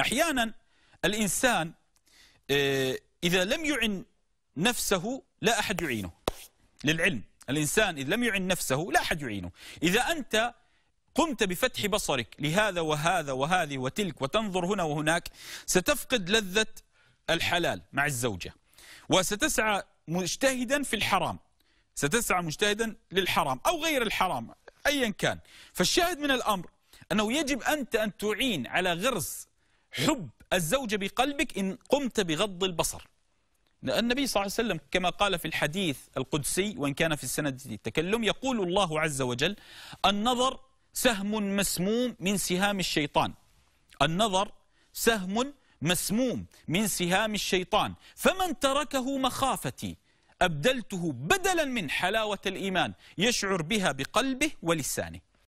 أحيانا الإنسان آه، إذا لم يعن نفسه لا أحد يعينه للعلم الإنسان إذا لم يعن نفسه لا أحد يعينه إذا أنت قمت بفتح بصرك لهذا وهذا وهذه وتلك وتنظر هنا وهناك ستفقد لذة الحلال مع الزوجة وستسعى مجتهدا في الحرام ستسعى مجتهدا للحرام أو غير الحرام أيا كان فالشاهد من الأمر أنه يجب أنت أن تعين على غرس حب الزوجة بقلبك إن قمت بغض البصر النبي صلى الله عليه وسلم كما قال في الحديث القدسي وإن كان في السند التكلم يقول الله عز وجل النظر سهم مسموم من سهام الشيطان النظر سهم مسموم من سهام الشيطان فمن تركه مخافتي أبدلته بدلا من حلاوة الإيمان يشعر بها بقلبه ولسانه